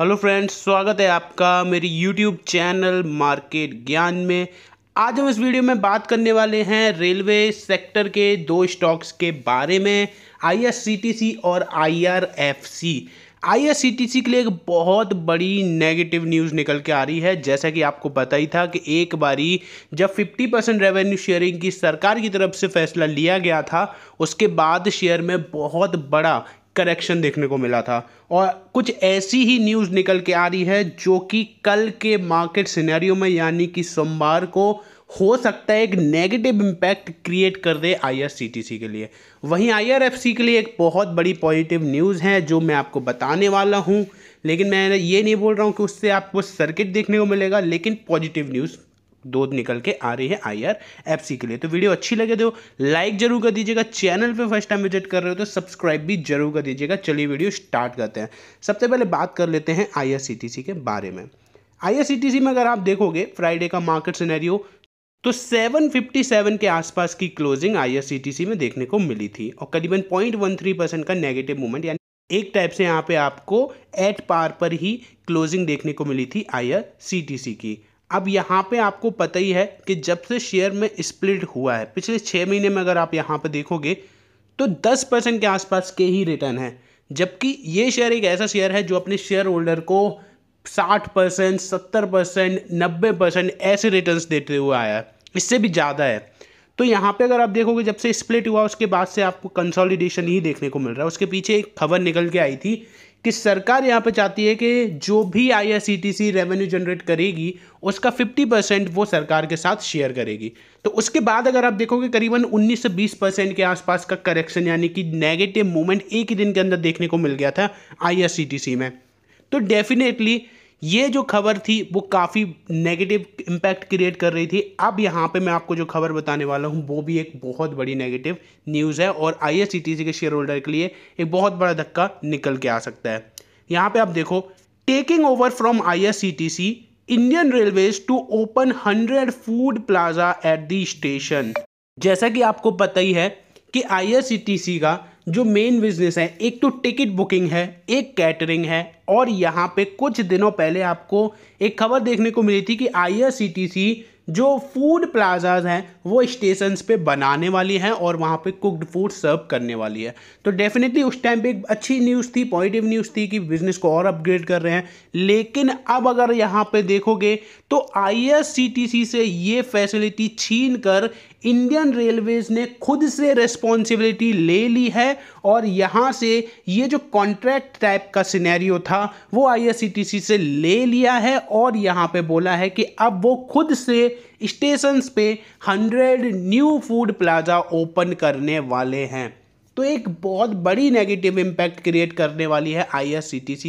Hello friends स्वागत है आपका मेरी यूट्यूब चैनल मार्केट ज्ञान में आज हम इस वीडियो में बात करने वाले हैं रेलवे सेक्टर के दो स्टॉक्स के बारे में आईआरसीटीसी और आईआरएफसी आईआरसीटीसी के लिए एक बहुत बड़ी नेगेटिव न्यूज़ निकल के आ रही है जैसा कि आपको पता ही था कि एक बारी जब 50 परसेंट रेवेन्यू शेयरिंग की सरकार की तरफ से फैसला लिया गया था उसके बाद शेयर में बहुत बड़ा करेक्शन देखने को मिला था और कुछ ऐसी ही न्यूज़ निकल के आ रही है जो कि कल के मार्केट सिनेरियो में यानी कि सोमवार को हो सकता है एक नेगेटिव इम्पैक्ट क्रिएट कर दे आई के लिए वहीं आई के लिए एक बहुत बड़ी पॉजिटिव न्यूज़ है जो मैं आपको बताने वाला हूँ लेकिन मैं ये नहीं बोल रहा हूँ कि उससे आपको सर्किट देखने को मिलेगा लेकिन पॉजिटिव न्यूज़ दो निकल के आ रही है आई आर एफ सी के लिए तो वीडियो अच्छी लगे तो लाइक जरूर कर दीजिएगा चैनल पे फर्स्ट टाइम विजिट कर रहे हो तो सब्सक्राइब भी जरूर कर दीजिएगा चलिए वीडियो स्टार्ट करते हैं सबसे पहले बात कर लेते हैं I R C T C के बारे में I R C T C में अगर आप देखोगे फ्राइडे का मार्केट सिनेरियो तो 757 के आसपास की क्लोजिंग आईआरसीटीसी में देखने को मिली थी और करीबन 0.13 परसेंट का नेगेटिव मूवमेंट यानी एक टाइप से यहाँ पे आपको एट पार पर ही क्लोजिंग देखने को मिली थी आईआरसीटीसी की अब यहाँ पे आपको पता ही है कि जब से शेयर में स्प्लिट हुआ है पिछले छः महीने में अगर आप यहाँ पे देखोगे तो दस परसेंट के आसपास के ही रिटर्न है जबकि ये शेयर एक ऐसा शेयर है जो अपने शेयर होल्डर को साठ परसेंट सत्तर परसेंट नब्बे परसेंट ऐसे रिटर्न देते हुए आया है इससे भी ज़्यादा है तो यहाँ पे अगर आप देखोगे जब से स्प्लिट हुआ उसके बाद से आपको कंसोलिडेशन ही देखने को मिल रहा है उसके पीछे एक खबर निकल के आई थी कि सरकार यहाँ पे चाहती है कि जो भी आईआरसीटीसी रेवेन्यू जनरेट करेगी उसका 50 परसेंट वो सरकार के साथ शेयर करेगी तो उसके बाद अगर आप देखोगे करीबन 19 से 20 परसेंट के आसपास का करेक्शन यानी कि नेगेटिव मूवमेंट एक ही दिन के अंदर देखने को मिल गया था आई e में तो डेफिनेटली ये जो खबर थी वो काफ़ी नेगेटिव इम्पैक्ट क्रिएट कर रही थी अब यहाँ पे मैं आपको जो खबर बताने वाला हूँ वो भी एक बहुत बड़ी नेगेटिव न्यूज़ है और आई के शेयर होल्डर के लिए एक बहुत बड़ा धक्का निकल के आ सकता है यहाँ पे आप देखो taking over from I Indian Railways to open hundred food plaza at the station जैसा कि आपको पता ही है कि आई का जो मेन बिजनेस तो है एक तो टिकट बुकिंग है एक कैटरिंग है और यहाँ पे कुछ दिनों पहले आपको एक खबर देखने को मिली थी कि आई जो फूड प्लाजाज हैं वो स्टेशंस पे बनाने वाली हैं और वहाँ पे कुक्ड फूड सर्व करने वाली है तो डेफिनेटली उस टाइम पे एक अच्छी न्यूज़ थी पॉजिटिव न्यूज़ थी कि बिज़नेस को और अपग्रेड कर रहे हैं लेकिन अब अगर यहाँ पे देखोगे तो आई से ये फैसिलिटी छीन कर इंडियन रेलवेज़ ने खुद से रिस्पॉन्सिबिलिटी ले ली है और यहाँ से ये जो कॉन्ट्रैक्ट टाइप का सिनेरियो था वो आईआरसीटीसी से ले लिया है और यहाँ पे बोला है कि अब वो खुद से स्टेशन पे hundred new food plaza open करने वाले हैं तो एक बहुत बड़ी नेगेटिव इम्पैक्ट क्रिएट करने वाली है आई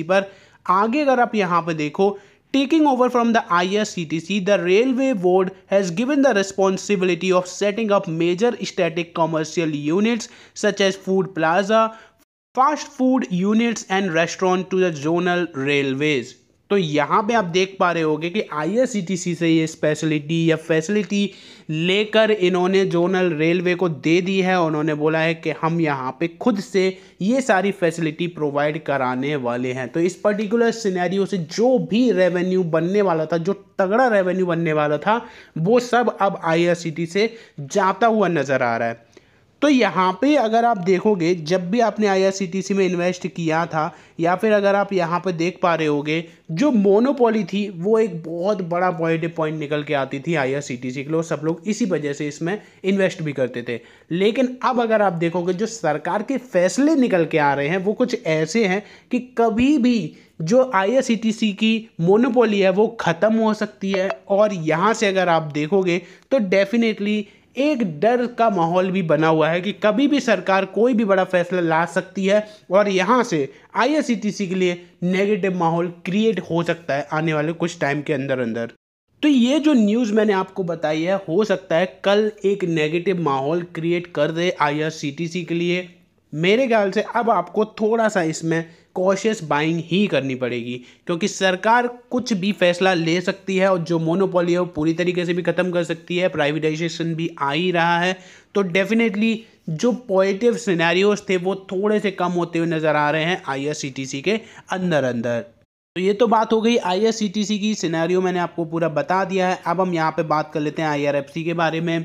पर आगे अगर आप यहाँ पर देखो Taking over from the IRCTC, the Railway Board has given the responsibility of setting up major static commercial units such as Food Plaza, fast food units and restaurant to the zonal railways. तो यहाँ पे आप देख पा रहे होंगे कि आईएसईटीसी e से ये स्पेशलिटी या फैसिलिटी लेकर इन्होंने जोनल रेलवे को दे दी है उन्होंने बोला है कि हम यहाँ पे खुद से ये सारी फैसिलिटी प्रोवाइड कराने वाले हैं तो इस पर्टिकुलर सिनेरियो से जो भी रेवेन्यू बनने वाला था जो तगड़ा रेवेन्यू बनने वाला था वो सब अब आई e से जाता हुआ नज़र आ रहा है तो यहाँ पे अगर आप देखोगे जब भी आपने आईआरसीटीसी में इन्वेस्ट किया था या फिर अगर आप यहाँ पे देख पा रहे होगे जो मोनोपोली थी वो एक बहुत बड़ा पॉजिटिव पॉइंट निकल के आती थी आईआरसीटीसी के लोग सब लोग इसी वजह से इसमें इन्वेस्ट भी करते थे लेकिन अब अगर आप देखोगे जो सरकार के फैसले निकल के आ रहे हैं वो कुछ ऐसे हैं कि कभी भी जो आईआरसीटीसी की मोनोपोली है वो ख़त्म हो सकती है और यहाँ से अगर आप देखोगे तो डेफिनेटली एक डर का माहौल भी बना हुआ है कि कभी भी सरकार कोई भी बड़ा फैसला ला सकती है और यहाँ से आई e के लिए नेगेटिव माहौल क्रिएट हो सकता है आने वाले कुछ टाइम के अंदर अंदर तो ये जो न्यूज़ मैंने आपको बताई है हो सकता है कल एक नेगेटिव माहौल क्रिएट कर दे आई e के लिए मेरे ख्याल से अब आपको थोड़ा सा इसमें कॉशियस बाइंग ही करनी पड़ेगी क्योंकि सरकार कुछ भी फैसला ले सकती है और जो मोनोपोली है वो पूरी तरीके से भी ख़त्म कर सकती है प्राइवेटाइजेशन भी आ ही रहा है तो डेफिनेटली जो पॉजिटिव सिनेरियोज थे वो थोड़े से कम होते हुए नज़र आ रहे हैं आई के अंदर अंदर तो ये तो बात हो गई आई की सिनेरियो मैंने आपको पूरा बता दिया है अब हम यहाँ पे बात कर लेते हैं आई के बारे में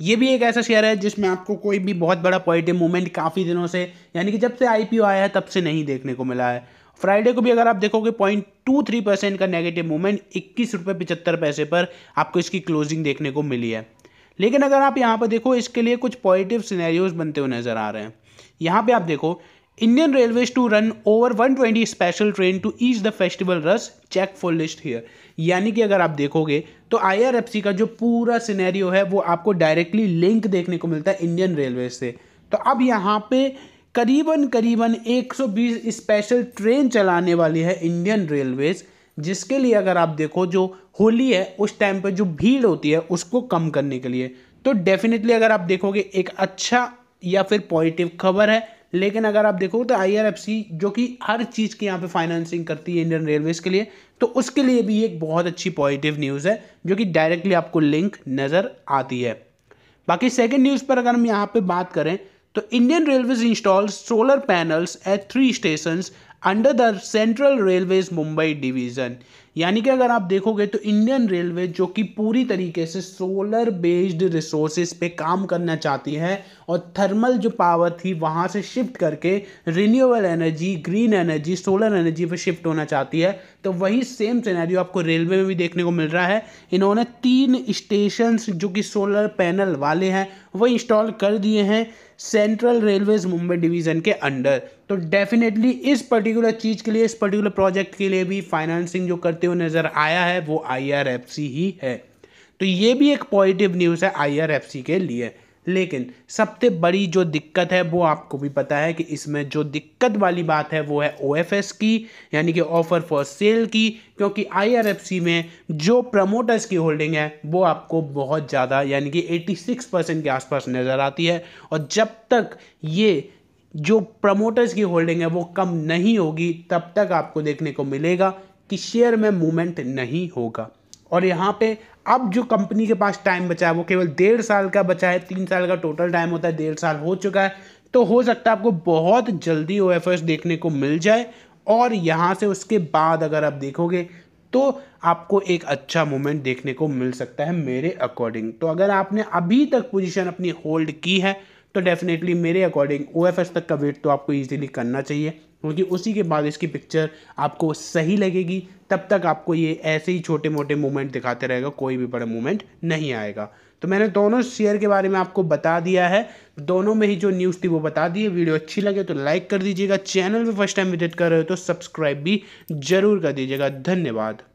ये भी एक ऐसा शेयर है जिसमें आपको कोई भी बहुत बड़ा पॉजिटिव मूवमेंट काफ़ी दिनों से यानी कि जब से आईपीओ आया है तब से नहीं देखने को मिला है फ्राइडे को भी अगर आप देखोगे पॉइंट टू थ्री परसेंट का नेगेटिव मूवमेंट इक्कीस रुपये पिचहत्तर पैसे पर आपको इसकी क्लोजिंग देखने को मिली है लेकिन अगर आप यहाँ पर देखो इसके लिए कुछ पॉजिटिव सिनेरियोज बनते हुए नज़र आ रहे हैं यहाँ पे आप देखो Indian Railways to run over 120 special train to ease the festival rush check for list here यानी कि अगर आप देखोगे तो आई का जो पूरा सिनेरियो है वो आपको डायरेक्टली लिंक देखने को मिलता है इंडियन रेलवे से तो अब यहाँ पे करीबन करीबन 120 स्पेशल ट्रेन चलाने वाली है इंडियन रेलवेज़ जिसके लिए अगर आप देखो जो होली है उस टाइम पर जो भीड़ होती है उसको कम करने के लिए तो डेफिनेटली अगर आप देखोगे एक अच्छा या फिर पॉजिटिव खबर है लेकिन अगर आप देखो तो आई जो कि हर चीज़ की यहाँ पे फाइनेंसिंग करती है इंडियन रेलवेज़ के लिए तो उसके लिए भी एक बहुत अच्छी पॉजिटिव न्यूज़ है जो कि डायरेक्टली आपको लिंक नज़र आती है बाकी सेकेंड न्यूज़ पर अगर हम यहाँ पर बात करें तो Indian Railways install solar panels at three station under the Central Railways Mumbai division यानी कि अगर आप देखोगे तो इंडियन रेलवे जो कि पूरी तरीके से सोलर बेस्ड रिसोर्सेज पे काम करना चाहती है और थर्मल जो पावर थी वहाँ से शिफ्ट करके renewable energy green energy solar energy पे शिफ्ट होना चाहती है तो वही सेम सिनेरियो आपको रेलवे में भी देखने को मिल रहा है इन्होंने तीन स्टेशन जो कि सोलर पैनल वाले हैं वो इंस्टॉल कर दिए हैं सेंट्रल रेलवेज मुंबई डिवीज़न के अंडर तो डेफिनेटली इस पर्टिकुलर चीज़ के लिए इस पर्टिकुलर प्रोजेक्ट के लिए भी फाइनेंसिंग जो करते हुए नज़र आया है वो आई ही है तो ये भी एक पॉजिटिव न्यूज़ है आई के लिए लेकिन सबसे बड़ी जो दिक्कत है वो आपको भी पता है कि इसमें जो दिक्कत वाली बात है वो है ओ की यानी कि ऑफर फॉर सेल की क्योंकि आई में जो प्रमोटर्स की होल्डिंग है वो आपको बहुत ज़्यादा यानी कि 86 परसेंट के आसपास नज़र आती है और जब तक ये जो प्रमोटर्स की होल्डिंग है वो कम नहीं होगी तब तक आपको देखने को मिलेगा कि शेयर में मूवमेंट नहीं होगा और यहाँ पे अब जो कंपनी के पास टाइम बचा है वो केवल डेढ़ साल का बचा है तीन साल का टोटल टाइम होता है डेढ़ साल हो चुका है तो हो सकता है आपको बहुत जल्दी ओ देखने को मिल जाए और यहाँ से उसके बाद अगर आप देखोगे तो आपको एक अच्छा मोमेंट देखने को मिल सकता है मेरे अकॉर्डिंग तो अगर आपने अभी तक पोजीशन अपनी होल्ड की है तो डेफिनेटली मेरे अकॉर्डिंग ओ तक का वेट तो आपको ईजिली करना चाहिए क्योंकि उसी के बाद इसकी पिक्चर आपको सही लगेगी तब तक आपको ये ऐसे ही छोटे मोटे मूवमेंट दिखाते रहेगा कोई भी बड़ा मूवमेंट नहीं आएगा तो मैंने दोनों शेयर के बारे में आपको बता दिया है दोनों में ही जो न्यूज़ थी वो बता दी है वीडियो अच्छी लगे तो लाइक कर दीजिएगा चैनल पर फर्स्ट टाइम विजिट कर रहे हो तो सब्सक्राइब भी ज़रूर कर दीजिएगा धन्यवाद